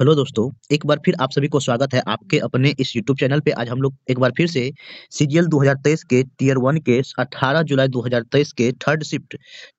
hello दोस्तों एक बार फिर आप सभी को स्वागत है आपके अपने इस यूट्यूब चैनल पे आज हम लोग एक बार फिर से सीजीएल 2023 के टीयर वन के 18 जुलाई 2023 के थर्ड शिफ्ट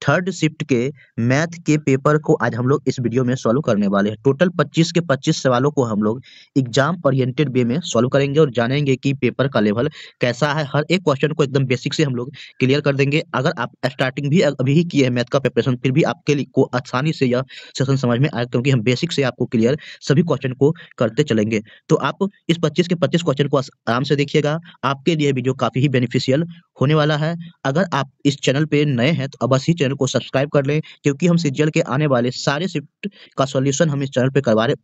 थर्ड शिफ्ट के मैथ के पेपर को आज हम लोग इस वीडियो में सॉल्व करने वाले हैं टोटल 25 के 25 सवालों को हम लोग एग्जाम ओरिएंटेड वे में सॉल्व करेंगे और जानेंगे की पेपर का लेवल कैसा है हर एक क्वेश्चन को एकदम बेसिक से हम लोग क्लियर कर देंगे अगर आप स्टार्टिंग भी अभी ही किए हैं मैथ का प्रिपरेशन फिर भी आपके को आसानी से यह सेशन समझ में आया क्योंकि हम बेसिक से आपको क्लियर सभी क्वेश्चन को करते चलेंगे तो आप इस पच्चीस के पच्चीस क्वेश्चन को आराम से देखिएगा आपके लिए वीडियो काफी ही बेनिफिशियल होने वाला है अगर आप इस चैनल पे नए हैं तो अवश्य चैनल को सब्सक्राइब कर लें क्योंकि हम सीजीएल के आने वाले सारे शिफ्ट का सोल्यूशन हम इस चैनल पे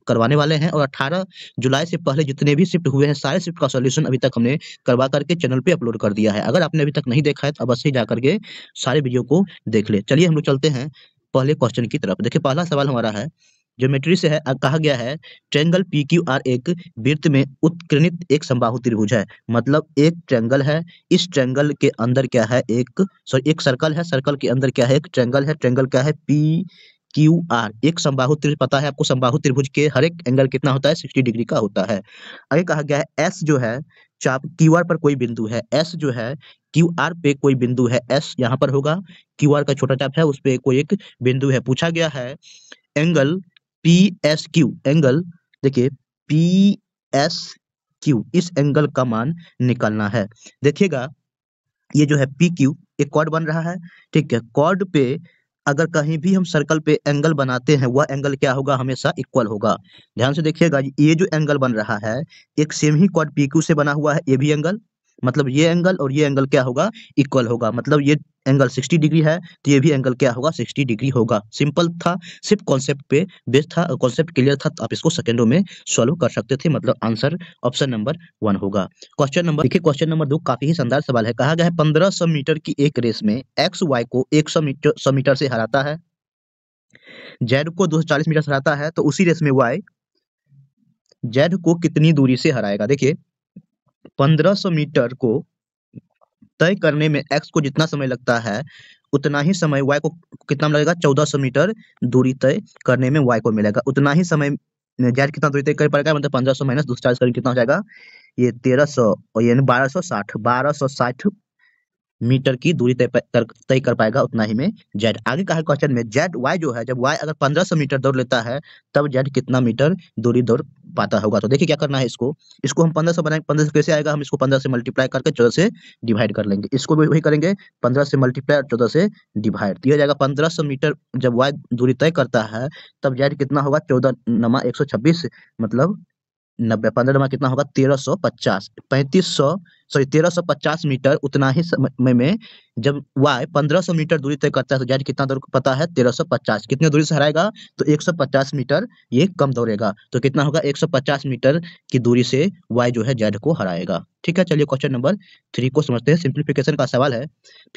करवाने वाले हैं और अठारह जुलाई से पहले जितने भी शिफ्ट हुए हैं सारे शिफ्ट का सोल्यूशन अभी तक हमने करवा करके चैनल पे अपलोड कर दिया है अगर आपने अभी तक नहीं देखा है तो अवश्य जाकर के सारे वीडियो को देख ले चलिए हम लोग चलते हैं पहले क्वेश्चन की तरफ देखिए पहला सवाल हमारा है ज्योमेट्री से है कहा गया है ट्रेंगल पी क्यू आर एक वृत्त में उत्कीर्णित एक संबाहु त्रिभुज है मतलब एक ट्रेंगल है इस ट्रेंगल के अंदर क्या है एक सॉरी एक सर्कल है सर्कल के अंदर क्या है एक ट्रेंगल है ट्रेंगल क्या है पी क्यू आर एक संबाहु त्रिभुज पता है आपको संबाहु त्रिभुज के हर एक एंगल कितना होता है सिक्सटी डिग्री का होता है आगे कहा गया है एस जो है चाप क्यू आर पर कोई बिंदु है एस जो है क्यू आर पे कोई बिंदु है एस यहाँ पर होगा क्यू आर का छोटा चाप है उस पर कोई एक बिंदु है पूछा गया है angle P S Q angle देखिए पी एस क्यू इस एंगल का मान निकालना है देखिएगा ये जो है पी क्यू एक कॉर्ड बन रहा है ठीक है कॉर्ड पे अगर कहीं भी हम सर्कल पे एंगल बनाते हैं वह एंगल क्या होगा हमेशा इक्वल होगा ध्यान से देखिएगा ये जो एंगल बन रहा है एक सेम ही कॉर्ड पी क्यू से बना हुआ है ये भी एंगल मतलब ये एंगल और ये एंगल क्या होगा इक्वल होगा मतलब ये एंगल 60 डिग्री है तो ये भी एंगल क्या होगा 60 डिग्री होगा सिंपल था सिर्फ कॉन्सेप्ट पे बेस्ट था कॉन्सेप्ट क्लियर था तो आप इसको सेकेंडों में सॉल्व कर सकते थे मतलब आंसर ऑप्शन नंबर वन होगा क्वेश्चन नंबर देखिए क्वेश्चन नंबर दो काफी ही शानदार सवाल है कहा गया है पंद्रह मीटर की एक रेस में एक्स वाई को एक सौ मीटर, मीटर से हराता है जेड को 240 मीटर से हराता है तो उसी रेस में वाई जेड को कितनी दूरी से हराएगा देखिए 1500 मीटर को तय करने में एक्स को जितना समय लगता है उतना ही समय वाई को कितना लगेगा चौदह सौ मीटर दूरी तय करने में वाई को मिलेगा उतना ही समय जैद कितना दूरी तय कर पाएगा मतलब पंद्रह सौ माइनस दूसरा कितना हो जाएगा ये तेरह सौ और ये बारह सौ साठ बारह सौ साठ मीटर की दूरी तय कर पाएगा उतना ही में जेड आगे कहा क्वेश्चन में जेड वाई जो है जब वाई अगर 1500 मीटर दौड़ लेता है तब जेड कितना मीटर दूरी दौड़ पाता होगा तो देखिए क्या करना है इसको इसको हम 1500 बनाएंगे 1500 कैसे आएगा हम इसको 15 से मल्टीप्लाई करके चौदह से डिवाइड कर लेंगे इसको भी वही करेंगे पंद्रह से मल्टीप्लाई चौदह से डिवाइड तो यह जाएगा सौ मीटर जब वाई दूरी तय करता है तब जेड कितना होगा चौदह नमा एक मतलब नब्बे पंद्रह नंबर कितना होगा तेरह सौ पचास पैंतीस सौ सॉरी तेरह सौ पचास मीटर उतना ही समय में जब वाई पंद्रह सौ मीटर दूरी तय करता है तो जेड कितना दूर पता है तेरह सौ पचास कितने दूरी से हराएगा तो एक सौ पचास मीटर ये कम दौड़ेगा तो कितना होगा एक सौ पचास मीटर की दूरी से वाई जो है जेड को हराएगा ठीक है चलिए क्वेश्चन नंबर थ्री को समझते हैं सिंप्लीफिकेशन का सवाल है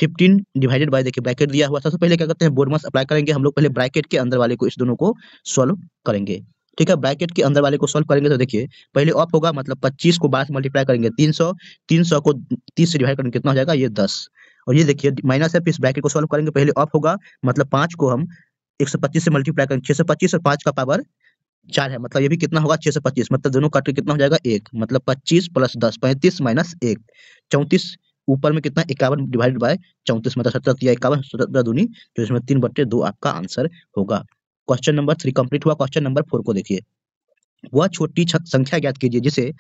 फिफ्टीन डिवाइडेड बाई देखिए ब्रैकेट दिया हुआ सबसे पहले क्या करते हैं बोर्डमस अप्लाई करेंगे हम लोग पहले ब्रैकेट के अंदर वाले को इस दोनों को सॉल्व करेंगे ठीक है ब्रैकेट के अंदर वाले को सॉल्व करेंगे तो देखिए पहले ऑफ होगा मतलब 25 को 12 मल्टीप्लाई करेंगे 300 300 को 30 से डिवाइड करेंगे कितना हो जाएगा ये 10 और ये देखिए माइनस है इस ब्रैकेट को सॉल्व करेंगे पहले ऑफ होगा मतलब पांच को हम 125 से मल्टीप्लाई करेंगे 625 और पांच का पावर चार है मतलब ये भी कितना होगा छह सौ पच्चीस मतलब दोनों काट के कितना हो जाएगा एक मतलब पच्चीस प्लस दस पैंतीस माइनस एक चौंतीस ऊपर में कितना इक्यावन डिवाइडेड बाय चौंतीस मतलब सत्तर इक्यावन सत्तर दूनी तो इसमें तीन बट्टे दो आपका आंसर होगा क्वेश्चन नंबर थ्री कंप्लीट हुआ क्वेश्चन नंबर फोर को देखिए वह छोटी संख्या ज्ञात कीजिए जिसे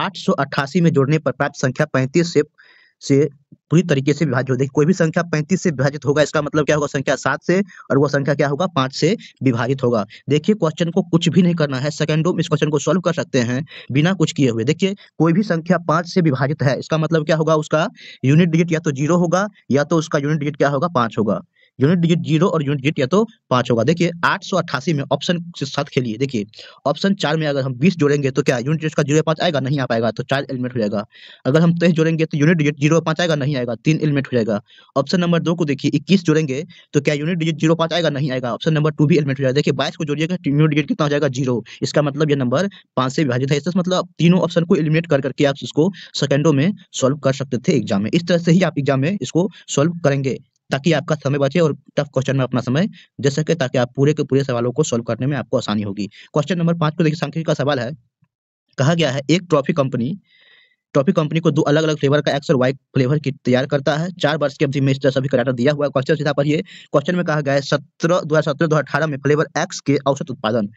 आठ में जोड़ने पर प्राप्त संख्या पैंतीस से से पूरी तरीके से विभाजित हो देखिए कोई भी संख्या 35 से विभाजित होगा इसका मतलब क्या होगा संख्या सात से और वह संख्या क्या होगा पांच से विभाजित होगा देखिए क्वेश्चन को कुछ भी नहीं करना है सेकेंडो में इस क्वेश्चन को सॉल्व कर सकते हैं बिना कुछ किए हुए देखिए कोई भी संख्या पांच से विभाजित है इसका मतलब क्या होगा उसका यूनिट डिजिट या तो जीरो होगा या तो उसका यूनिट डिजिट क्या होगा पांच होगा यूनिट डिजिट जीरो और यूनिट डिजिट या तो पांच होगा देखिए आठ सौ अट्ठासी में ऑप्शन के साथ खेलिए देखिए ऑप्शन चार में अगर हम बीस जोड़ेंगे तो क्या यूनिट का जीरो पांच आएगा नहीं आ पाएगा तो चार एलिमेंट हो जाएगा अगर हम तेईस जोड़ेंगे तो यूनिट डिजिट जीरो पांच आएगा नहीं आएगा तीन एलिमेंट हो जाएगा ऑप्शन नंबर दो को देखिए इक्कीस जोड़ेंगे तो क्या यूनिट डिजिट जीरो पांच आएगा नहीं आएगा ऑप्शन नंबर टू भी एलिमेंट हो जाएगा देखिए बाईस को जोड़िएगा यूनिट तो डिजिट कितना हो जाएगा जीरो इसका मतलब यह नंबर पांच से विभाजित है इस मतलब तीनों ऑप्शन को एलिमिनेट कर करके आप इसको सेकंडो में सॉल्व कर सकते थे एग्जाम में इस तरह से ही आप एग्जाम में इसको सोल्व करेंगे ताकि आपका समय बचे और टफ क्वेश्चन में अपना समय दे सके ताकि आप पूरे के पूरे सवालों को सोल्व करने में आपको आसानी होगी क्वेश्चन नंबर पांच को देखिए सांख्यिकी का सवाल है कहा गया है एक ट्रॉफी कंपनी टॉफी कंपनी को दो अलग अलग फ्लेवर का एक्स और वाई फ्लेवर की तैयार करता है चार वर्ष की अवधि में इस सभी कराटा दिया हुआ क्वेश्चन सीधा ये क्वेश्चन में कहा गया है सत्रह दो हजार सत्रह दो अठारह में फ्लेवर एक्स के औसत उत्पादन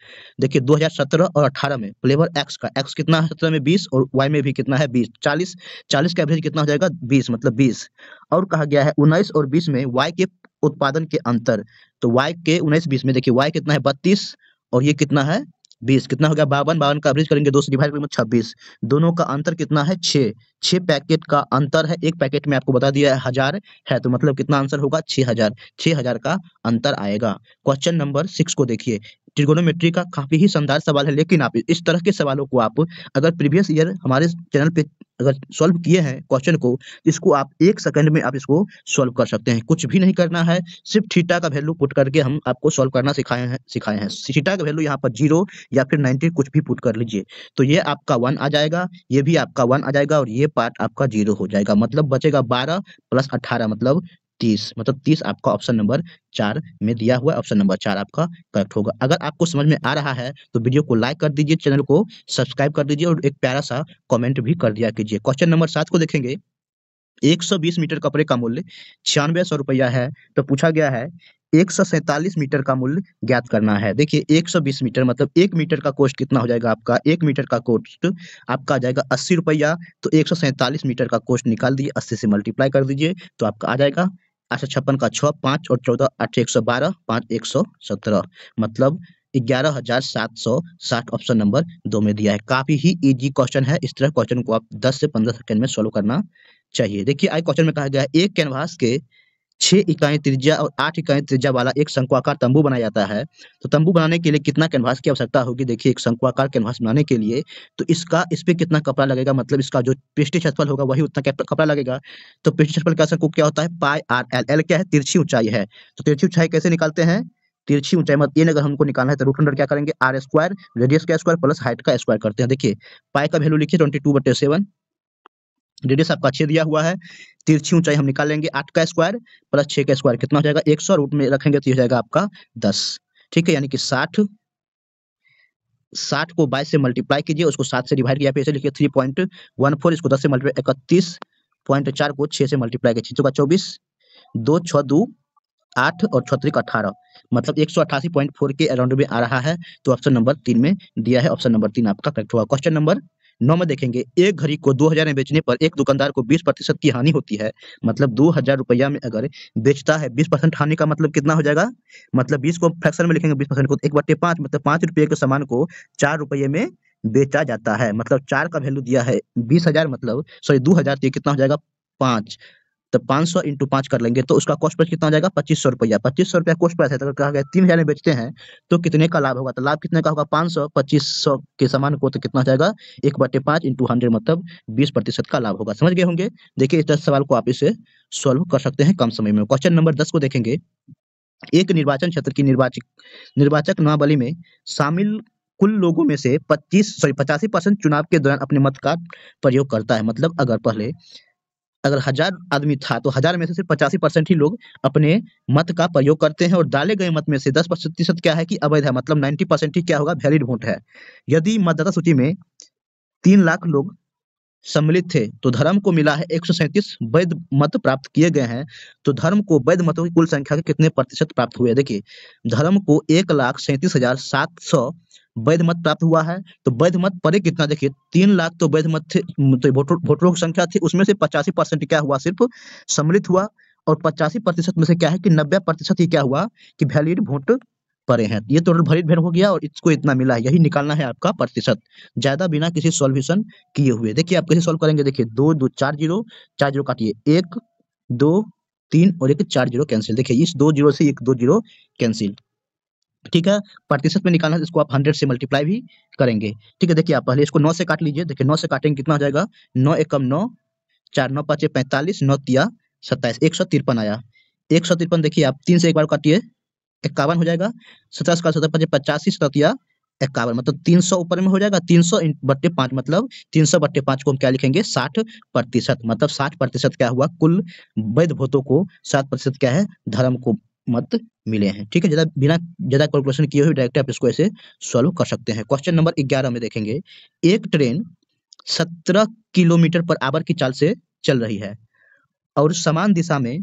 देखिए दो हजार सत्रह और अठारह में फ्लेवर एक्स का एक्स कितना है सत्रह में बीस और वाई में भी कितना है बीस चालीस चालीस का एवरेज कितना हो जाएगा बीस मतलब बीस और कहा गया है उन्नीस और बीस में वाई के उत्पादन के अंतर तो वाई के उन्नीस बीस में देखिए वाई कितना है बत्तीस और ये कितना है बीस कितना हो गया बावन बावन का एवरेज करेंगे दो सौ डिवाइड करेंगे छब्बीस दोनों का अंतर कितना है छः छः पैकेट का अंतर है एक पैकेट में आपको बता दिया है हजार है तो मतलब कितना आंसर होगा छः हजार छः हजार का अंतर आएगा क्वेश्चन नंबर सिक्स को देखिए ट्रिगोनोमेट्री का काफी ही शानदार सवाल है लेकिन आप इस तरह के सवालों को आप अगर प्रीवियस ईयर हमारे चैनल पे अगर सॉल्व किए हैं क्वेश्चन को इसको आप एक सेकंड में आप इसको सॉल्व कर सकते हैं कुछ भी नहीं करना है सिर्फ थीटा का वैल्यू पुट करके हम आपको सॉल्व करना सिखाए हैं सिखाए हैं थीटा का वैल्यू यहाँ पर जीरो या फिर नाइनटी कुछ भी पुट कर लीजिए तो ये आपका वन आ जाएगा ये भी आपका वन आ जाएगा और ये पार्ट आपका जीरो हो जाएगा मतलब बचेगा बारह प्लस अट्ठारह मतलब तीस मतलब तीस आपका ऑप्शन नंबर चार में दिया हुआ ऑप्शन नंबर चार आपका करेक्ट होगा अगर आपको समझ में आ रहा है तो वीडियो को लाइक कर दीजिए चैनल को सब्सक्राइब कर दीजिए और एक प्यारा सा कॉमेंट भी कर दिया कीजिए क्वेश्चन नंबर सात को देखेंगे 120 मीटर कपड़े का मूल्य छियानवे सौ रुपया है तो पूछा गया है एक सौ सैतालीस मीटर का मूल्य ज्ञात करना है देखिए 120 मीटर मतलब एक मीटर का कोस्ट कितना हो जाएगा आपका एक मीटर का कोस्ट आपका आ जाएगा अस्सी रुपया तो एक सौ सैतालीस मीटर का कोस्ट निकाल दीजिए अस्सी से मल्टीप्लाई कर दीजिए तो आपका आ जाएगा आठ सौ छप्पन का छ पाँच और चौदह आठ एक सौ बारह पाँच एक सौ सत्रह मतलब ग्यारह हजार सात सौ साठ ऑप्शन नंबर दो में दिया है काफी ही इजी क्वेश्चन है इस तरह क्वेश्चन को आप दस से पंद्रह सेकंड में सॉल्व करना चाहिए देखिए आई क्वेश्चन में कहा गया है एक कैनवास के छह इकाई त्रिज्या और आठ इकाई त्रिज्या वाला एक शंकुआकार तंबू बनाया जाता है तो तंबू बनाने के लिए कितना कैनवास की आवश्यकता होगी देखिए एक शंकुआकार कैनवास बनाने के लिए तो इसका इस पर कितना कपड़ा लगेगा मतलब इसका जो पृष्ठी छतफल होगा वही उतना कपड़ा लगेगा तो पृष्ठी छतफल का शंकु क्या होता है पाई आर एल एल क्या है तिरछी ऊंचाई है तो तिरछी ऊंचाई कैसे निकालते हैं तिरछी ऊंचाई मतलब ये अगर हमको निकालना है तो रूट अंडर क्या करेंगे आर स्क्वायर रेडियस का स्क्वायर प्लस हाइट का स्क्वायर करते हैं देखिए पाई का वैल्यू लिखिए ट्वेंटी टू बटे सेवन रेडियस आपका छह दिया हुआ है तिरछी ऊंचाई हम निकाल लेंगे आठ का स्क्वायर प्लस छह का स्क्वायर कितना हो जाएगा एक सौ रूट में रखेंगे तो हो जाएगा आपका दस ठीक है यानी कि साठ साठ को बाईस से मल्टीप्लाई कीजिए उसको सात से डिवाइड किया फिर लिखिए थ्री पॉइंट वन फोर इसको दस से मल्टीप्लाई इकतीस पॉइंट चार को छह से मल्टीप्लाई कीजिए छह तो चौबीस दो छ दो आठ और छत्तीस अठारह मतलब एक सौ अठासी पॉइंट फोर के अराउंड में आ रहा है तो ऑप्शन नंबर तीन में दिया है ऑप्शन नंबर तीन आपका करेक्ट हुआ क्वेश्चन नंबर नौ में देखेंगे एक घड़ी को दो हजार में बेचने पर एक दुकानदार को बीस प्रतिशत की हानि होती है मतलब दो हजार रुपया में अगर बेचता है बीस परसेंट हानि का मतलब कितना हो जाएगा मतलब बीस को फ्रैक्शन में लिखेंगे बीस परसेंट को एक बटे पांच मतलब पांच रुपये के सामान को चार रुपये में बेचा जाता है मतलब चार का वैल्यू दिया है बीस हजार मतलब सॉरी दो हजार तो कितना हो जाएगा पांच तो पाँच सौ इंटू पाँच कर लेंगे तो उसका कॉस्ट प्राइस कितना हो जाएगा पच्चीस सौ रुपया पच्चीस सौ रुपया कॉस्ट प्राइस है तो अगर कहा गया तीन हज़ार में बेचते हैं तो कितने का लाभ होगा तो लाभ कितने का होगा पाँच सौ पच्चीस सौ के सामान को तो कितना हो जाएगा एक बटे पाँच इंटू हंड्रेड मतलब बीस प्रतिशत का लाभ होगा समझ गए होंगे देखिए इस दस सवाल को आप इसे सॉल्व कर सकते हैं कम समय में क्वेश्चन नंबर दस को देखेंगे एक निर्वाचन क्षेत्र की निर्वाचक निर्वाचक नावली में शामिल कुल लोगों में से पच्चीस सॉरी पचासी परसेंट चुनाव के दौरान अपने मत का प्रयोग करता है मतलब अगर पहले अगर हजार आदमी था तो हजार में से सिर्फ पचासी परसेंट ही लोग अपने मत का प्रयोग करते हैं और डाले गए मत में से दस प्रतिशत क्या है कि अवैध है मतलब नाइन्टी परसेंट ही क्या होगा वैलिड वोट है यदि मतदाता सूची में तीन लाख लोग सम्मिलित थे तो धर्म को मिला है एक वैध मत प्राप्त किए गए हैं तो धर्म को वैध मतों की कुल संख्या के कितने प्रतिशत प्राप्त हुए देखिए धर्म को एक लाख सैंतीस हजार सात सौ वैध मत प्राप्त हुआ है तो वैध मत परे कितना देखिए तीन लाख तो वैध मत थे तो वोटरों की संख्या थी उसमें से पचासी परसेंट क्या हुआ सिर्फ सम्मिलित हुआ और पचासी प्रतिशत में से क्या है कि नब्बे प्रतिशत ही क्या हुआ कि वैलिड वोट परे हैं ये टोटल तो भरी भेड़ हो गया और इसको इतना मिला है यही निकालना है आपका प्रतिशत ज्यादा बिना किसी सॉल्यूशन किए हुए देखिए आप कैसे सॉल्व करेंगे देखिए दो दो चार जीरो चार जीरो काटिए एक दो तीन और एक चार जीरो कैंसिल देखिए इस दो जीरो से एक दो जीरो कैंसिल ठीक है प्रतिशत में निकालना है इसको आप हंड्रेड से मल्टीप्लाई भी करेंगे ठीक है देखिए आप पहले इसको नौ से काट लीजिए देखिए नौ से काटेंगे कितना हो जाएगा नौ एकम नौ चार नौ पाँच पैंतालीस नौ तिया सत्ताईस एक सौ तिरपन आया एक सौ तिरपन देखिए आप तीन से एक बार काटिए इक्यावन हो जाएगा सत्रह सौ सत्रह पच्चीस पचासी सतिया इक्यावन मतलब तीन सौ ऊपर में हो जाएगा तीन सौ बट्टे पांच मतलब तीन सौ बट्टे पांच को हम क्या लिखेंगे साठ प्रतिशत मतलब साठ प्रतिशत क्या हुआ कुल वैध भूतों को सात प्रतिशत क्या है धर्म को मत मिले हैं ठीक है ज्यादा बिना ज्यादा कैलकुलेशन किए हुए डायरेक्ट आप इसको ऐसे सॉल्व कर सकते हैं क्वेश्चन नंबर ग्यारह में देखेंगे एक ट्रेन सत्रह किलोमीटर पर आवर की चाल से चल रही है और समान दिशा में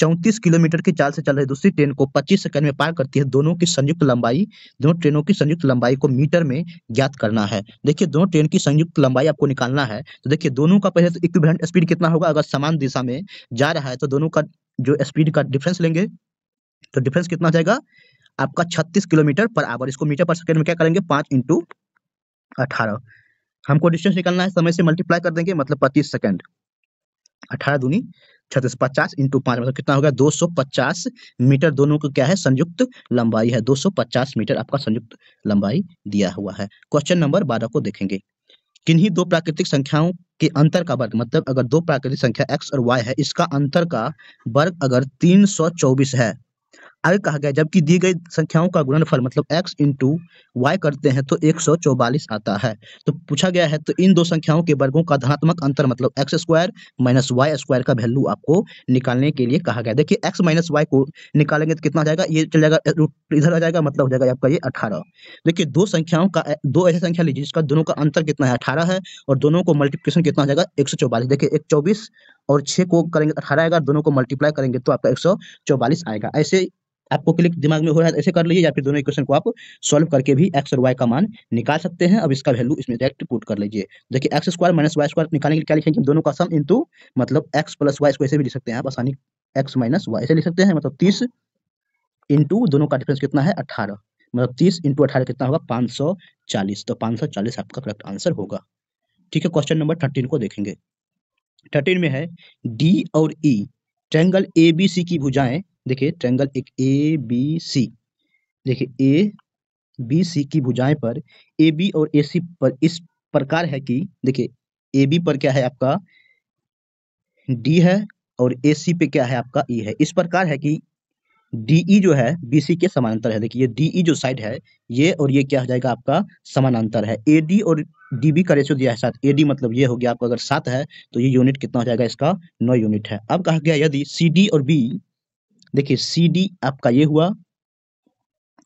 चौंतीस किलोमीटर की चाल से चल रही दूसरी ट्रेन को 25 सेकंड में पार करती है दोनों की संयुक्त लंबाई दोनों ट्रेनों की संयुक्त लंबाई को मीटर में ज्ञात करना है देखिए दोनों ट्रेन की संयुक्त लंबाई आपको निकालना है तो देखिए दोनों का पहले तो इक्विवेलेंट स्पीड कितना होगा अगर समान दिशा में जा रहा है तो दोनों का जो स्पीड का डिफरेंस लेंगे तो डिफरेंस कितना जाएगा आपका छत्तीस किलोमीटर पर आवर इसको मीटर पर सेकेंड में क्या करेंगे पांच इंटू अठारह हमको डिस्टेंस निकालना है समय से मल्टीप्लाई कर देंगे मतलब पच्चीस सेकेंड अठारह दूनी छत्तीस पचास इंटू पांच मतलब कितना होगा दो सौ पचास मीटर दोनों को क्या है संयुक्त लंबाई है दो सौ पचास मीटर आपका संयुक्त लंबाई दिया हुआ है क्वेश्चन नंबर बारह को देखेंगे किन्हीं दो प्राकृतिक संख्याओं के अंतर का वर्ग मतलब अगर दो प्राकृतिक संख्या एक्स और वाई है इसका अंतर का वर्ग अगर तीन सौ चौबीस है आगे कहा गया जबकि दी गई संख्याओं का गुणनफल मतलब x इंटू वाई करते हैं तो एक आता है तो पूछा गया है तो इन दो संख्याओं के वर्गों का धनात्मक अंतर मतलब X square minus Y square का वैल्यू आपको निकालने के लिए कहा गया देखिए एक्स माइनस वाई को निकालेंगे तो कितना आ जाएगा ये जाएगा इधर आ जाएगा मतलब हो जाएगा आपका ये अठारह देखिए दो संख्याओं का दो ऐसी संख्या लीजिए जिसका दोनों का अंतर कितना है अठारह है और दोनों को मल्टीप्लिकेशन कितना आ जाएगा एक देखिए एक चौबीस और छः को करेंगे अठारह आएगा दोनों को मल्टीप्लाई करेंगे तो आपका एक आएगा ऐसे आपको क्लिक दिमाग में हो रहा है ऐसे कर लीजिए या फिर दोनों इक्वेशन को आप सॉल्व करके भी एक्स और वाई का मान निकाल सकते हैं अब इसका वैल्यू इसमें डायरेक्ट पुट कर लीजिए देखिए X square minus Y square निकालने के लिए क्या लिखेंगे दोनों का सम इंटू मतलब एक्स प्लस वाई स्क्वायर ऐसे भी लिख सकते हैं आप आसानी एक्स माइनस वाई ऐसे लिख सकते हैं मतलब तीस इंटू दोनों का डिफरेंस कितना है अठारह मतलब तीस इंटू अठारह कितना होगा पाँच सौ चालीस तो पाँच सौ चालीस आपका करेक्ट आंसर होगा ठीक है क्वेश्चन नंबर थर्टीन को देखेंगे थर्टीन में है डी और ई ट्रैंगल ए बी सी की भुजाएं देखिए ट्रेंगल एक ए बी सी देखिए ए बी सी की भुजाएं पर ए बी और ए सी पर इस प्रकार है कि देखिए ए बी पर क्या है आपका डी है और ए सी पे क्या है आपका ई e है इस प्रकार है कि डी ई e जो है बी सी के समानांतर है देखिए डी ई e जो साइड है ये और ये क्या हो जाएगा आपका समानांतर है ए डी और डी बी का रेशियो दिया है सात ए डी मतलब ये हो गया आपका अगर सात है तो ये यूनिट कितना हो जाएगा इसका नौ यूनिट है अब कहा गया यदि सी डी और बी देखिए सी डी आपका ये हुआ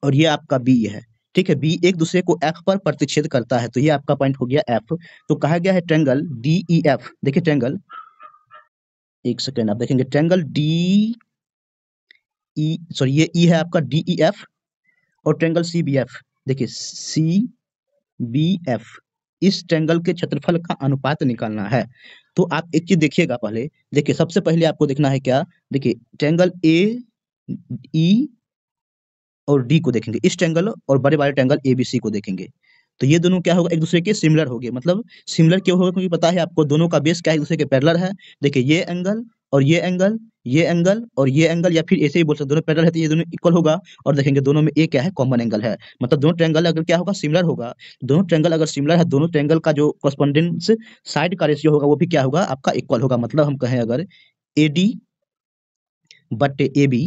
और ये आपका बी है ठीक है बी एक दूसरे को एफ पर प्रतिच्छेद करता है तो ये आपका पॉइंट हो गया एफ तो कहा गया है ट्रेंगल डी ई एफ देखिए ट्रेंगल एक सेकेंड आप देखेंगे ट्रेंगल डी ई सॉरी ये ई e है आपका डी ई एफ और ट्रेंगल सी बी एफ देखिए सी बी एफ इस ट्रेंगल के क्षेत्रफल का अनुपात निकालना है तो आप एक चीज देखिएगा पहले देखिए सबसे पहले आपको देखना है क्या देखिए ट्रेंगल ए ई e और डी को देखेंगे इस ट्रेंगल और बड़े बड़े ट्रेंगल ए बी सी को देखेंगे तो ये दोनों क्या होगा एक दूसरे के सिमिलर होंगे मतलब सिमिलर क्यों होगा क्योंकि पता है आपको दोनों का बेस क्या एक दूसरे के पैरलर है देखिए ये एंगल और ये एंगल ये एंगल और ये एंगल या फिर ऐसे ही बोल सकते दोनों पैरल है तो ये दोनों इक्वल होगा और देखेंगे दोनों में ये क्या है कॉमन एंगल है मतलब दोनों ट्रैंगल अगर क्या होगा सिमिलर होगा दोनों ट्रैंगल अगर सिमिलर है दोनों ट्रैंगल का जो कॉरस्पॉन्डेंस साइड का रेशियो होगा वो भी क्या होगा आपका इक्वल होगा मतलब हम कहें अगर ए डी बट्टे ए बी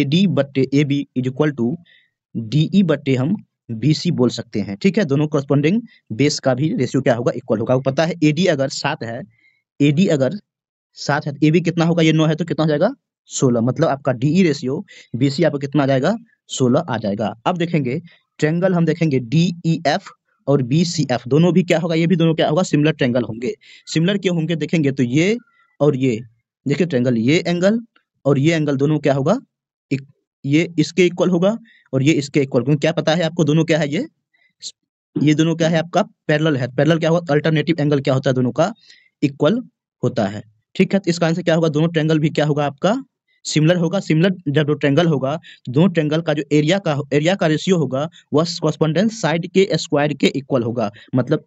ए डी बट्टे A B is equal to D E बट्टे हम बी सी बोल सकते हैं ठीक है दोनों कॉरस्पॉन्डिंग बेस का भी रेशियो क्या होगा इक्वल होगा वो पता है एडी अगर सात है एडी अगर सात है तो ए बी कितना होगा ये नौ है तो कितना हो जाएगा सोलह मतलब आपका डीई रेशियो बी सी आपका कितना आ जाएगा सोलह आ जाएगा अब देखेंगे ट्रेंगल हम देखेंगे डीई एफ e, और बी सी एफ दोनों भी क्या होगा ये भी दोनों क्या होगा सिमिलर ट्रेंगल होंगे सिमिलर क्यों होंगे देखेंगे तो ये और ये देखिए ट्रेंगल ये एंगल और ये एंगल दोनों क्या होगा एक, ये इसके इक्वल होगा और ये इसके इक्वल क्योंकि क्या पता है आपको दोनों क्या है ये ये दोनों क्या है आपका पैरेलल है पैरेलल क्या होगा अल्टरनेटिव एंगल क्या होता है दोनों का इक्वल होता है ठीक है तो इसका आंसर क्या होगा दोनों ट्रेंगल भी क्या होगा आपका सिमिलर होगा सिमिलर जब दो ट्रेंगल होगा दोनों ट्रेंगल का जो एरिया का एरिया का रेशियो होगा वह कॉस्पोंडेंस साइड के स्क्वायर के इक्वल होगा मतलब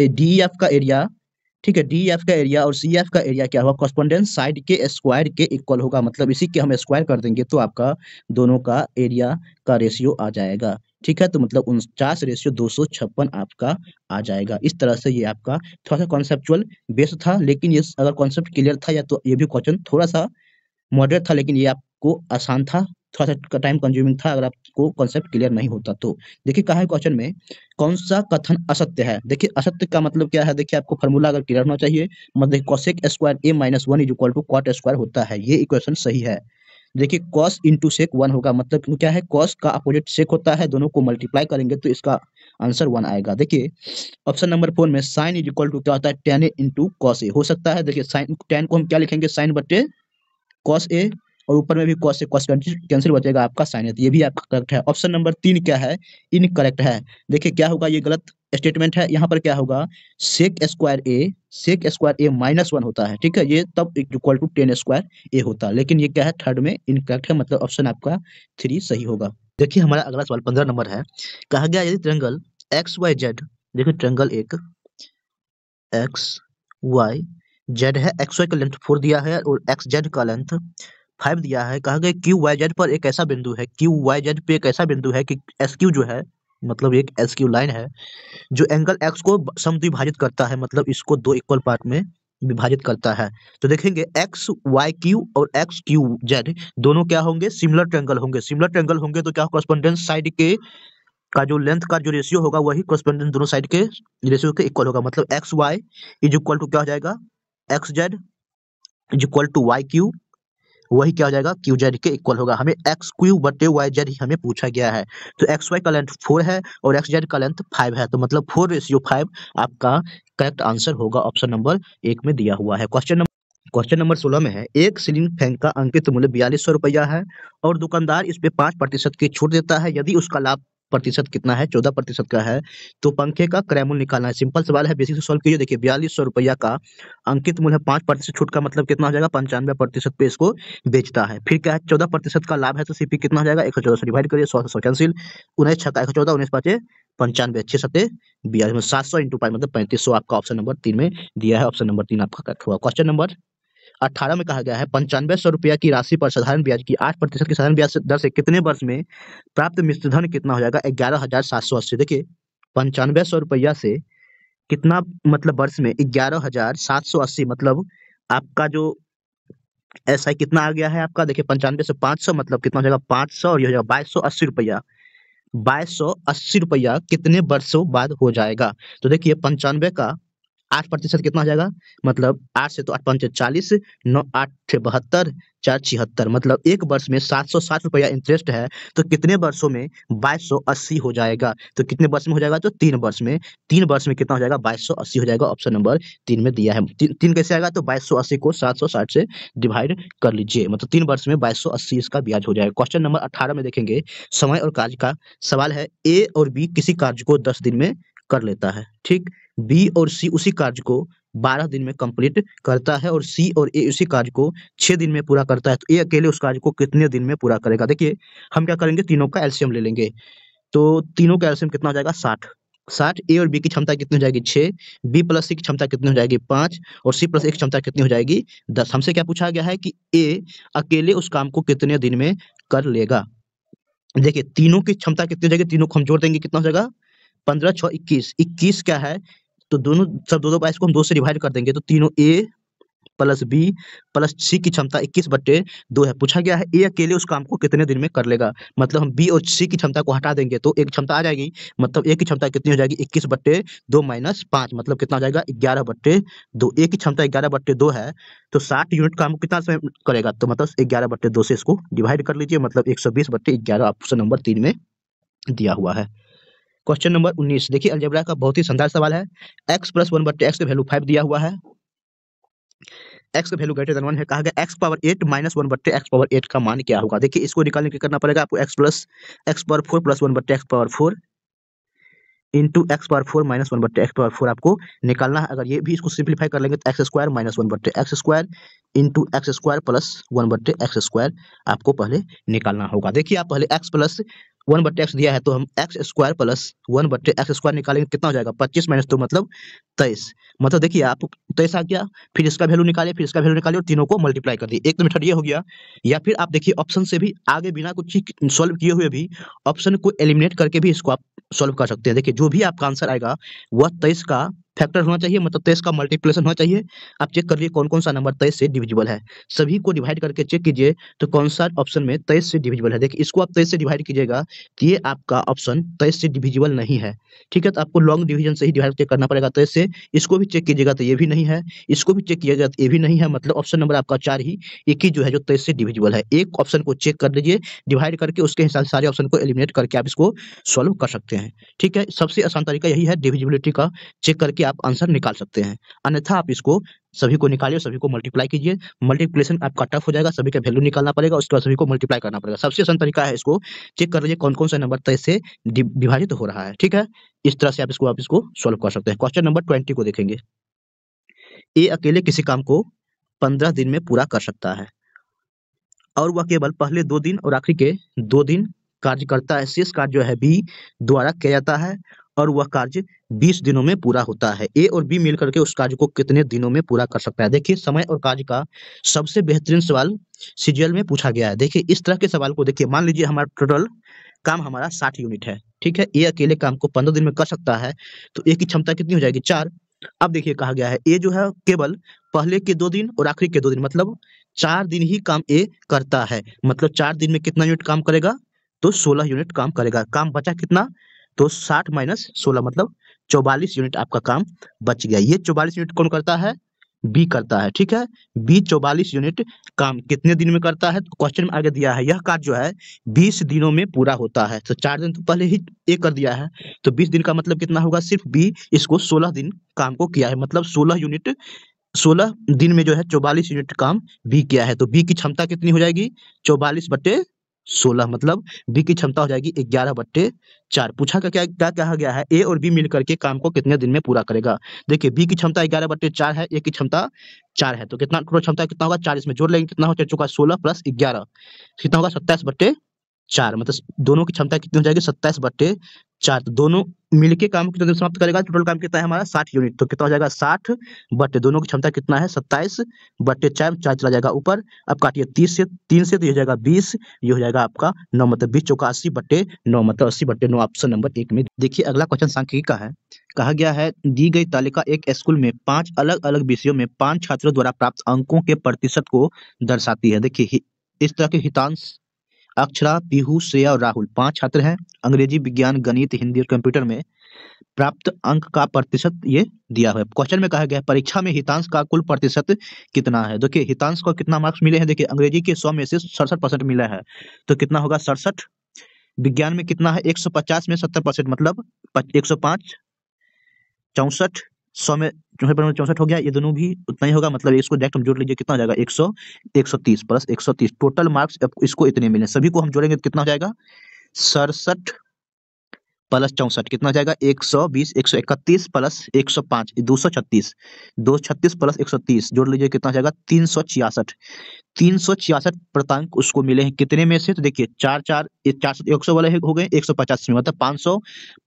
डी एफ e का एरिया ठीक है डी एफ e का एरिया और सी एफ e का एरिया क्या होगा कॉस्पोंडेंस साइड के स्क्वायर के इक्वल होगा मतलब इसी के हम स्क्वायर कर देंगे तो आपका दोनों का एरिया का रेशियो आ जाएगा ठीक है तो मतलब उनचास रेशियो दो सौ छप्पन आपका आ जाएगा इस तरह से ये आपका थोड़ा सा कॉन्सेप्चुअल बेस था लेकिन ये अगर कॉन्सेप्ट क्लियर था या तो ये भी क्वेश्चन थोड़ा सा मॉडरेट था लेकिन ये आपको आसान था थोड़ा सा टाइम कंज्यूमिंग था अगर आपको कॉन्सेप्ट क्लियर नहीं होता तो देखिए कहा है क्वेश्चन में कौन सा कथन असत्य है देखिए असत्य का मतलब क्या है देखिए आपको फॉर्मूला अगर क्लियर होना चाहिए मतलब cosec square A minus one is equal to cot square होता है ये इक्वेशन सही है देखिए कॉस इंटू सेक वन होगा मतलब क्या है कॉस का अपोजिट सेक होता है दोनों को मल्टीप्लाई करेंगे तो इसका आंसर वन आएगा देखिए ऑप्शन नंबर फोर में साइन इज इक्वल टू क्या होता है tan A into cos A हो सकता है देखिए साइन टेन को हम क्या लिखेंगे साइन बटे कॉस ए और ऊपर में भी कॉस से कॉस कैंसिल हो जाएगा आपका साइन ये भी आपका करेक्ट है ऑप्शन नंबर तीन क्या है इनकरेक्ट है देखिए क्या होगा ये गलत स्टेटमेंट है यहाँ पर क्या होगा sec square A sec square A minus one होता है ठीक है ये तब equal to tan square A होता है लेकिन ये क्या है थर्ड में इनकरेक्ट है मतलब ऑप्शन आपका थ्री सही होगा देखिए हमारा अगला सवाल पंद्रह नंबर है कहा गया यदि ट्रेंगल एक्स वाई जेड देखो ट्रेंगल एक एक्स वाई जेड है एक्स वाई का लेंथ फोर दिया है और एक्स जेड का लेंथ फाइव दिया है कहा गया क्यू वाई जेड पर एक ऐसा बिंदु है क्यू वाई जेड पे एक ऐसा बिंदु है कि एस क्यू जो है मतलब एक एस क्यू लाइन है जो एंगल एक्स को समद्विभाजित करता है मतलब इसको दो इक्वल पार्ट में विभाजित करता है तो देखेंगे एक्स वाई क्यू और एक्स क्यू जेड दोनों क्या होंगे सिमिलर ट्रेंगल होंगे सिमिलर ट्रेंगल होंगे तो क्या कॉरस्पॉन्डेंस साइड के का जो लेंथ का जो रेशियो होगा वही कॉरस्पॉन्डेंस दोनों साइड के रेशियो के इक्वल होगा मतलब X Y is equal to क्या हो जाएगा X Z is equal to Y Q वही क्या हो जाएगा क्यू जेड के इक्वल होगा हमें एक्स क्यू बटे वाई जेड ही हमें पूछा गया है तो एक्स वाई का लेंथ फोर है और एक्स जेड का लेंथ फाइव है तो मतलब फोर रेशियो फाइव आपका करेक्ट आंसर होगा ऑप्शन नंबर एक में दिया हुआ है क्वेश्चन नंबर क्वेश्चन नंबर सोलह में है एक सिलिंग फैन का अंकित मूल्य बयालीस सौ रुपया है और दुकानदार इस पे पांच प्रतिशत की छूट देता है यदि उसका लाभ प्रतिशत कितना है चौदह प्रतिशत का है तो पंखे का क्रैमूल निकालना है सिंपल सवाल है बेसिक से सॉल्व कीजिए देखिए बयालीस सौ रुपया का अंकित मूल्य पांच प्रतिशत छूट का मतलब कितना हो जाएगा पंचानवे प्रतिशत पे इसको बेचता है फिर क्या है चौदह प्रतिशत का लाभ है तो सीपी कितना हो जाएगा एक सौ चौदह से डिवाइड करिए सौ सौ कैंसिल उन्नीस छक्का एक सौ चौदह उन्नीस पाँच पंचानवे छह सत्य बयालीस सात सौ इंटू पाँच मतलब पैंतीस सौ आपका ऑप्शन नंबर तीन में दिया है ऑप्शन नंबर तीन आपका क्वेश्चन नंबर अठारह में कहा गया है पंचानवे सौ रुपया की राशि पर साधारण ब्याज की आठ प्रतिशत की साधारण ब्याज दर से कितने वर्ष में प्राप्त मिश्रधन कितना हो जाएगा ग्यारह हजार सात सौ अस्सी देखिए पंचानवे सौ रुपया से कितना मतलब वर्ष में ग्यारह हजार सात सौ अस्सी मतलब आपका जो ऐसा कितना आ गया है आपका देखिए पंचानवे से पांच सौ मतलब कितना हो जाएगा पांच सौ और ये हो जाएगा बाईस सौ अस्सी रुपया बाईस सौ अस्सी रुपया कितने वर्षों बाद हो जाएगा तो देखिए पंचानवे का आठ प्रतिशत कितना हो जाएगा मतलब आठ से तो आठ पंच चालीस नौ आठ बहत्तर चार छिहत्तर मतलब एक वर्ष में सात सौ साठ रुपया इंटरेस्ट है तो कितने वर्षों में बाईस सौ अस्सी हो जाएगा तो कितने वर्ष में हो जाएगा तो तीन वर्ष में तीन वर्ष में कितना हो जाएगा बाईस सौ अस्सी हो जाएगा ऑप्शन नंबर तीन में दिया है ती, तीन कैसे आएगा तो बाईस सौ अस्सी को सात सौ साठ से डिवाइड कर लीजिए मतलब तीन वर्ष में बाईस सौ अस्सी इसका ब्याज हो जाएगा क्वेश्चन नंबर अठारह में देखेंगे समय और कार्य का सवाल है ए और बी किसी कार्य को दस दिन में कर लेता है ठीक बी और सी उसी कार्य को बारह दिन में कंप्लीट करता है और सी और ए उसी कार्य को छह दिन में पूरा करता है तो ए अकेले उस कार्य को कितने दिन में पूरा करेगा देखिए हम क्या करेंगे तीनों का एल्शियम ले लेंगे तो तीनों का एल्शियम कितना हो जाएगा साठ साठ ए और बी की क्षमता कितनी हो जाएगी छः बी प्लस सी की क्षमता कितनी हो जाएगी पाँच और सी प्लस ए की क्षमता कितनी हो जाएगी दस हमसे क्या पूछा गया है कि ए अकेले उस काम को कितने दिन में कर लेगा देखिए तीनों की क्षमता कितनी हो जाएगी तीनों को हम जोड़ देंगे कितना हो जाएगा पंद्रह छः इक्कीस इक्कीस क्या है तो दोनों सब दो दो बाईस को हम दो से डिवाइड कर देंगे तो तीनों A plus B plus C की क्षमता इक्कीस बट्टे दो है पूछा गया है ए अकेले उस काम को कितने दिन में कर लेगा मतलब हम बी और सी की क्षमता को हटा देंगे तो एक क्षमता आ जाएगी मतलब ए की क्षमता कितनी हो जाएगी इक्कीस बट्टे दो माइनस पाँच मतलब कितना हो जाएगा ग्यारह बट्टे दो ए की क्षमता ग्यारह बट्टे दो है तो साठ यूनिट काम कितना समय करेगा तो मतलब ग्यारह बट्टे दो से इसको डिवाइड कर लीजिए मतलब एक सौ बीस बट्टे ग्यारह ऑप्शन नंबर तीन में दिया हुआ है क्वेश्चन नंबर उन्नीस देखिए अलजेब्रा का बहुत ही शानदार सवाल है एक्स प्लस वन बट्टे एक्स का वैल्यू फाइव दिया हुआ है एक्स का वैल्यू ग्रेटर देन वन है कहा गया X power eight minus one बट्टे एक्स पावर एट का मान क्या होगा देखिए इसको निकालने के करना पड़ेगा आपको X plus X power four plus one बट्टे X power four into X power four minus one बट्टे एक्स पावर फोर आपको निकालना है अगर ये भी इसको सिंप्लीफाई कर लेंगे तो एक्स स्क्वायर माइनस वन बट्टे X square into X square plus one बट्टे एक्स स्क्वायर आपको पहले निकालना होगा देखिए आप पहले एक्स प्लस वन बट्टे एक्स दिया है तो हम एक्स स्क्वायर प्लस वन बट्टे एक्स स्क्वायर निकालेंगे कितना हो जाएगा पच्चीस माइनस दो मतलब तेईस मतलब देखिए आप तेईस आ गया फिर इसका वैल्यू निकाले फिर इसका वैल्यू निकाले और तीनों को मल्टीप्लाई कर दिए एक तो मेथड ये हो गया या फिर आप देखिए ऑप्शन से भी आगे बिना कुछ सॉल्व किए हुए भी ऑप्शन को एलिमिनेट करके भी इसको आप सॉल्व कर सकते हैं देखिए जो भी आपका आंसर आएगा वह तेईस का फैक्टर होना चाहिए मतलब तेईस का मल्टीप्लेसन होना चाहिए आप चेक करिए कौन कौन सा नंबर तेईस से डिविजिबल है सभी को डिवाइड करके चेक कीजिए तो कौन सा ऑप्शन में तेईस से डिविजिबल है देखिए इसको आप तेईस से डिवाइड कीजिएगा तो ये आपका ऑप्शन तेईस से डिविजिबल नहीं है ठीक है तो आपको लॉन्ग डिविजन से ही डिवाइड करना पड़ेगा तेईस से इसको भी चेक कीजिएगा तो ये भी नहीं है इसको भी चेक कीजिएगा तो ये भी नहीं है मतलब ऑप्शन नंबर आपका चार ही एक ही जो है जो तेईस से डिविजिबल है एक ऑप्शन को चेक कर लीजिए डिवाइड करके उसके हिसाब से सारे ऑप्शन को एलिमिनेट करके आप इसको सॉल्व कर सकते हैं ठीक है सबसे आसान तरीका यही है डिविजिबिलिटी का चेक करके आप आंसर निकाल सकते हैं अन्यथा आप इसको सभी को निकालिए सभी को मल्टीप्लाई कीजिए मल्टीप्लेशन आपका टफ हो जाएगा सभी का वैल्यू निकालना पड़ेगा उसके बाद सभी को मल्टीप्लाई करना पड़ेगा सबसे आसान तरीका है इसको चेक कर लीजिए कौन कौन सा नंबर तय से विभाजित हो रहा है ठीक है इस तरह से आप इसको आप इसको सॉल्व कर सकते हैं क्वेश्चन नंबर ट्वेंटी को देखेंगे ए अकेले किसी काम को पंद्रह दिन में पूरा कर सकता है और वह केवल पहले दो दिन और आखिरी के दो दिन कार्य करता है शेष कार्य जो है बी द्वारा किया जाता है और वह कार्य 20 दिनों में पूरा होता है ए और बी मिलकर के उस कार्य को कितने दिनों में पूरा कर सकता है देखिए समय और कार्य का सबसे बेहतरीन सवाल सीजीएल में पूछा गया है देखिए इस तरह के सवाल को देखिए मान लीजिए हमारा टोटल काम हमारा साठ यूनिट है ठीक है ए अकेले काम को पंद्रह दिन में कर सकता है तो ए की क्षमता कितनी हो जाएगी चार अब देखिए कहा गया है ए जो है केवल पहले के दो दिन और आखिरी के दो दिन मतलब चार दिन ही काम ए करता है मतलब चार दिन में कितना यूनिट काम करेगा तो सोलह यूनिट काम करेगा काम बचा कितना तो साठ माइनस सोलह मतलब चौवालीस यूनिट आपका काम बच गया ये चौवालीस यूनिट कौन करता है बी करता है ठीक है बी चौवालीस यूनिट काम कितने दिन में करता है तो क्वेश्चन में आगे दिया है यह कार्य जो है बीस दिनों में पूरा होता है तो चार दिन तो पहले ही ए कर दिया है तो बीस दिन का मतलब कितना होगा सिर्फ बी इसको सोलह दिन काम को किया है मतलब सोलह यूनिट सोलह दिन में जो है चौवालीस यूनिट काम बी किया है तो बी की क्षमता कितनी हो जाएगी चौवालीस बटे सोलह मतलब बी की क्षमता हो जाएगी ग्यारह बट्टे चार पूछा का क्या क्या कहा गया है ए और बी मिलकर के काम को कितने दिन में पूरा करेगा देखिए बी की क्षमता ग्यारह बट्टे चार है ए की क्षमता चार है तो कितना टोटल क्षमता कितना होगा चार इसमें जोड़ लेंगे कितना हो चुका है सोलह प्लस ग्यारह कितना होगा सत्ताईस बट्टे चार मतलब दोनों की क्षमता कितनी हो जाएगी सत्ताईस बट्टे चार तो दोनों मिलके काम की दिन समाप्त करेगा टोटल काम कितना है हमारा साठ यूनिट तो कितना हो जाएगा साठ बटे दोनों की क्षमता कितना है सत्ताईस बटे चार चार चला जाएगा ऊपर अब काटिए तीस से तीन से तो ये हो जाएगा बीस ये हो जाएगा आपका नौ मतलब बीस चौका अस्सी बटे नौ मतलब अस्सी बटे नौ ऑप्शन नंबर एक में देखिए अगला क्वेश्चन सांख्यिकी का है कहा गया है दी गई तालिका एक स्कूल में पांच अलग अलग विषयों में पांच छात्रों द्वारा प्राप्त अंकों के प्रतिशत को दर्शाती है देखिए इस तरह के हितांश अक्षरा पीहू श्रेया और राहुल पांच छात्र हैं अंग्रेजी विज्ञान गणित हिंदी और कंप्यूटर में प्राप्त अंक का प्रतिशत ये दिया हुआ है क्वेश्चन में कहा गया है परीक्षा में हितांश का कुल प्रतिशत कितना है देखिए हितांश को कितना मार्क्स मिले हैं देखिए अंग्रेजी के सौ में से सड़सठ परसेंट मिला है तो कितना होगा सड़सठ विज्ञान में कितना है 150 में 70 परसेंट मतलब एक सौ पांच चौसठ सौ में चौसठ पर चौसठ हो गया ये दोनों भी उतना ही होगा मतलब इसको डायरेक्ट हम जोड़ लीजिए कितना हो जाएगा एक सौ एक सौ तीस प्लस एक सौ तीस टोटल मार्क्स इसको इतने मिले सभी को हम जोड़ेंगे तो कितना हो जाएगा सड़सठ प्लस चौंसठ कितना हो जाएगा एक सौ बीस एक सौ इकतीस प्लस एक सौ पाँच दो सौ छत्तीस दो छत्तीस प्लस एक सौ तीस जोड़ लीजिए कितना हो जाएगा तीन सौ छियासठ तीन सौ छियासठ प्रतांक उसको मिले हैं कितने में से तो देखिए चार चार चार सौ एक सौ वाले हो गए एक सौ पचास में मतलब पाँच सौ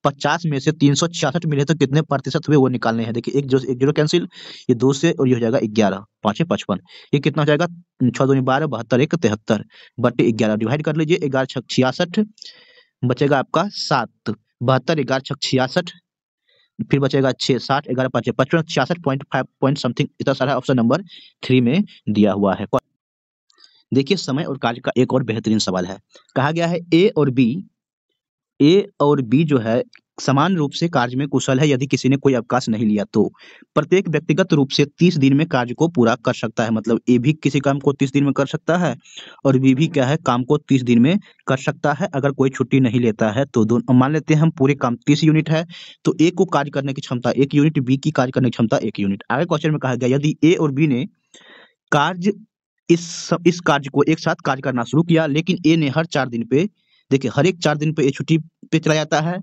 पचास में से तीन सौ छियासठ मिले तो कितने प्रतिशत हुए वो निकालने हैं देखिए एक जो एक जीरो कैंसिल ये दो से और ये हो जाएगा ग्यारह पाँच पचपन ये कितना हो जाएगा छः दो बारह बहत्तर एक तिहत्तर बटे ग्यारह डिवाइड कर लीजिए ग्यारह छियासठ बचेगा आपका सात बहत्तर ग्यारह छियासठ फिर बचेगा छह साठ ग्यारह पाँच पचपन छियासठ पॉइंट फाइव पॉइंट समथिंग इतना सारा ऑप्शन नंबर थ्री में दिया हुआ है देखिए समय और कार्य का एक और बेहतरीन सवाल है कहा गया है ए और बी ए और बी जो है समान रूप से कार्य में कुशल है यदि किसी ने कोई अवकाश नहीं लिया तो प्रत्येक व्यक्तिगत रूप से तीस दिन में कार्य को पूरा कर सकता है मतलब ए भी किसी काम को तीस दिन में कर सकता है और बी भी क्या है काम को तीस दिन में कर सकता है अगर कोई छुट्टी नहीं लेता है तो दोनों मान लेते हैं हम पूरे काम तीस यूनिट है तो ए को कार्य करने की क्षमता एक यूनिट बी की कार्य करने की क्षमता एक यूनिट आगे क्वेश्चन में कहा गया यदि ए और बी ने कार्य इस इस कार्य को एक साथ कार्य करना शुरू किया लेकिन ए ने हर चार दिन पे देखिए हर एक चार दिन पे ए छुट्टी पे चला जाता है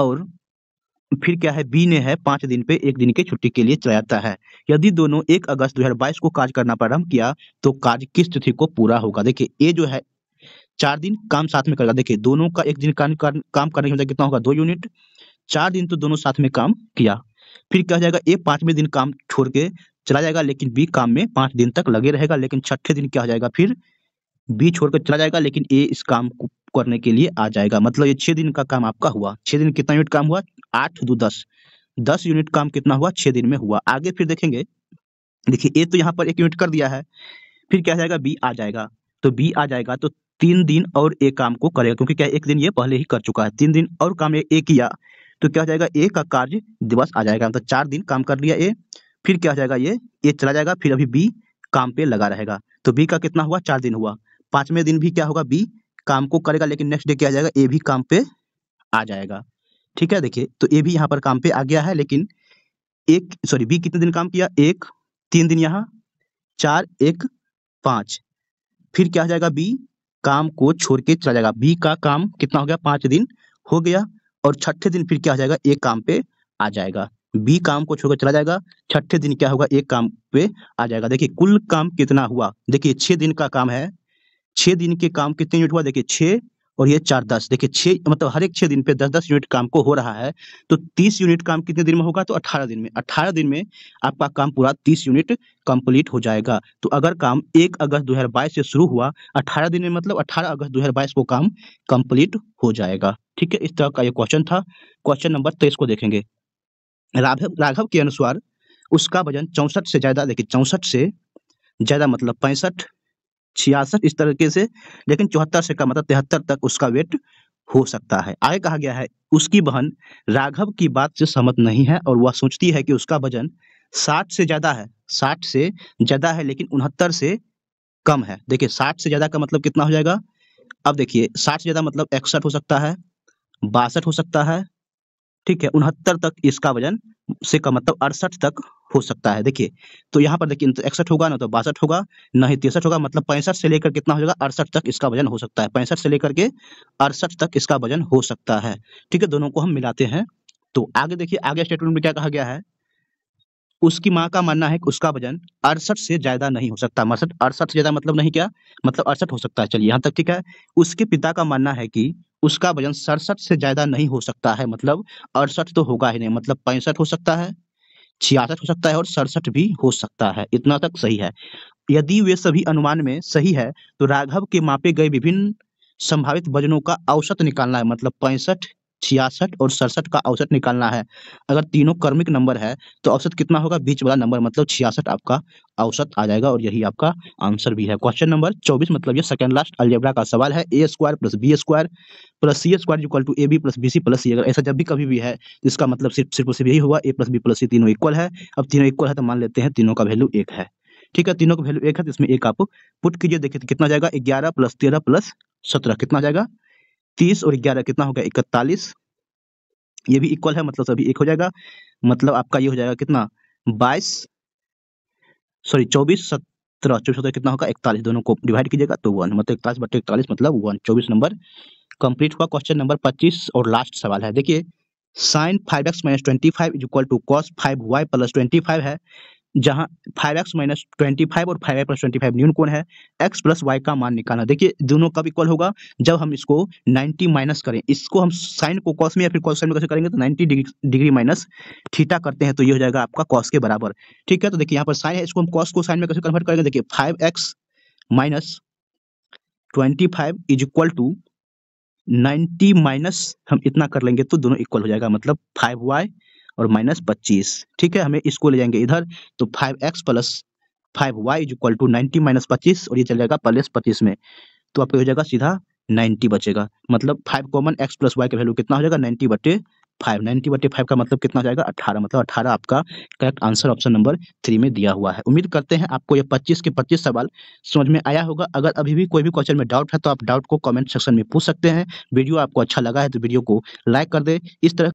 और फिर क्या है बी ने है पांच दिन पे एक दिन के छुट्टी के लिए चला जाता है यदि दोनों एक अगस्त 2022 को कार्य करना प्रारंभ किया तो कार्य किस तिथि को पूरा होगा देखिए ए जो है चार दिन काम साथ में करेगा देखिए दोनों का एक दिन काम काम करने की कितना होगा दो यूनिट चार दिन तो दोनों साथ में काम किया फिर कहा जाएगा ए पांचवें दिन काम छोड़ के चला जाएगा लेकिन बी काम में पांच दिन तक लगे रहेगा लेकिन छठे दिन क्या हो जाएगा फिर बी छोड़कर चला जाएगा लेकिन ए इस काम को करने के लिए आ जाएगा मतलब ये छह दिन का काम आपका हुआ छह दिन कितना यूनिट काम हुआ आठ दो दस दस यूनिट काम कितना हुआ छह दिन में हुआ आगे फिर देखेंगे देखिए ए तो यहाँ पर एक यूनिट कर दिया है फिर क्या जाएगा बी आ जाएगा तो बी आ जाएगा तो तीन दिन और ए काम को करेगा क्योंकि क्या एक दिन ये पहले ही कर चुका है तीन दिन और काम ए किया तो क्या हो जाएगा ए का कार्य दिवस आ जाएगा मतलब चार दिन काम कर लिया ए फिर क्या हो जाएगा ये ए चला जाएगा फिर अभी बी काम पे लगा रहेगा तो बी का कितना हुआ चार दिन हुआ पांचवें दिन भी क्या होगा बी काम को करेगा लेकिन नेक्स्ट डे क्या जाएगा ए भी काम पे आ जाएगा ठीक है देखिए तो ए भी यहाँ पर काम पे आ गया है लेकिन एक सॉरी बी कितने दिन काम किया एक तीन दिन यहाँ चार एक पांच फिर क्या हो जाएगा बी काम को छोड़ के चला जाएगा बी का काम कितना हो गया पांच दिन हो गया और छठे दिन फिर क्या हो जाएगा एक काम पे आ जाएगा बी काम को छोड़कर चला जाएगा छठे दिन क्या होगा एक काम पे आ जाएगा देखिए कुल काम कितना हुआ देखिए छह दिन का काम है छह दिन के काम कितने यूनिट हुआ देखिए छह और ये चार दस देखिए छह मतलब हर एक छह दिन पे दस दस यूनिट काम को हो रहा है तो तीस यूनिट काम कितने दिन में होगा तो अठारह दिन में अठारह दिन में आपका काम पूरा तीस यूनिट कंप्लीट हो जाएगा तो अगर काम एक अगस्त बाईस से शुरू हुआ अठारह दिन में मतलब अठारह अगस्त बाईस को काम कंप्लीट हो जाएगा ठीक है इस तरह का ये क्वेश्चन था क्वेश्चन नंबर तेईस को देखेंगे राघव राघव के अनुसार उसका वजन चौंसठ से ज़्यादा देखिए चौंसठ से ज़्यादा मतलब पैंसठ छियासठ इस तरीके से लेकिन चौहत्तर से कम मतलब तिहत्तर तक उसका वेट हो सकता है आगे कहा गया है उसकी बहन राघव की बात से सहमत नहीं है और वह सोचती है कि उसका वजन साठ से ज्यादा है साठ से ज्यादा है लेकिन उनहत्तर से कम है देखिए साठ से ज्यादा का मतलब कितना हो जाएगा अब देखिए साठ से ज्यादा मतलब इकसठ हो सकता है बासठ हो सकता है ठीक है उनहत्तर तक इसका वजन से का मतलब अड़सठ तक हो सकता है देखिए तो यहाँ पर देखिए तो इकसठ होगा ना तो बासठ होगा न ही तिरसठ होगा मतलब पैंसठ से लेकर कितना हो जाएगा अड़सठ तक इसका वजन हो सकता है पैंसठ से लेकर के अड़सठ तक इसका वजन हो सकता है ठीक है दोनों को हम मिलाते हैं तो आगे देखिए आगे स्टेटमेंट में क्या कहा गया है उसकी माँ का मानना है कि उसका वजन अड़सठ से ज्यादा नहीं हो सकता मसठ अड़सठ से ज्यादा मतलब नहीं क्या मतलब अड़सठ हो सकता है चलिए यहाँ तक ठीक है उसके पिता का मानना है कि उसका वजन सड़सठ से ज्यादा नहीं हो सकता है मतलब अड़सठ तो होगा ही नहीं मतलब पैंसठ हो सकता है छियासठ हो सकता है और सड़सठ भी हो सकता है इतना तक सही है यदि वे सभी अनुमान में सही है तो राघव के मापे गए विभिन्न संभावित वजनों का औसत निकालना है मतलब पैंसठ छियासठ और सड़सठ का औसत निकालना है अगर तीनों कर्मिक नंबर है तो औसत कितना होगा बीच वाला नंबर मतलब छियासठ आपका औसत आ जाएगा और यही आपका आंसर भी है क्वेश्चन नंबर चौबीस मतलब ये सेकंड लास्ट अलजेब्रा का सवाल है A square plus B square plus C square equal to A B plus B C plus C अगर ऐसा जब भी कभी भी है तो इसका मतलब सिर्फ सिर्फ सिर्फ यही होगा A plus B plus C तीनों इक्वल है अब तीनों इक्वल है तो मान लेते हैं तीनों का वैल्यू एक है ठीक है तीनों का वैल्यू एक है तो इसमें एक आप पुट कीजिए देखिए कितना जाएगा ग्यारह प्लस तेरह प्लस सत्रह कितना जाएगा तीस और ग्यारह कितना हो गया इकतालीस ये भी इक्वल है मतलब सभी एक हो जाएगा मतलब आपका ये हो जाएगा कितना बाईस सॉरी चौबीस सत्रह चौबीस सत्रह कितना होगा इकतालीस दोनों को डिवाइड कीजिएगा तो वन मतलब इकतालीस बटे इकतालीस मतलब वन चौबीस नंबर कंप्लीट हुआ क्वेश्चन नंबर पच्चीस और लास्ट सवाल है देखिए sine five X minus twenty five is equal to cos five Y plus twenty five है जहां five X minus twenty five और five X plus twenty five न्यून कौन है एक्स प्लस वाई का मान निकालना देखिए दोनों कब इक्वल होगा जब हम इसको नाइन्टी माइनस करें इसको हम साइन को कॉस में या फिर कॉस में कैसे करेंगे तो नाइन्टी डिग्री माइनस थीटा करते हैं तो ये हो जाएगा आपका कॉस के बराबर ठीक है तो देखिए यहाँ पर साइन है इसको हम कॉस को साइन में कैसे कन्वर्ट करेंगे देखिए five X minus twenty five is equal to ninety minus हम इतना कर लेंगे तो दोनों इक्वल हो जाएगा मतलब फाइव वाई और माइनस पच्चीस ठीक है हमें इसको ले जाएंगे इधर तो five X plus five Y is equal to ninety minus पच्चीस और ये चल जाएगा प्लस पच्चीस में तो आपको हो जाएगा सीधा नाइन्टी बचेगा मतलब five common X plus Y का वैल्यू कितना हो जाएगा नाइन्टी बटे फाइव नाइन्टी बटे फाइव का मतलब कितना हो जाएगा अट्ठारह मतलब अट्ठारह आपका correct answer option number three में दिया हुआ है उम्मीद करते हैं आपको ये पच्चीस के पच्चीस सवाल समझ में आया होगा अगर अभी भी कोई भी क्वेश्चन में डाउट है तो आप डाउट को कमेंट सेक्शन में पूछ सकते हैं वीडियो आपको अच्छा लगा है तो वीडियो को लाइक कर दे इस तरह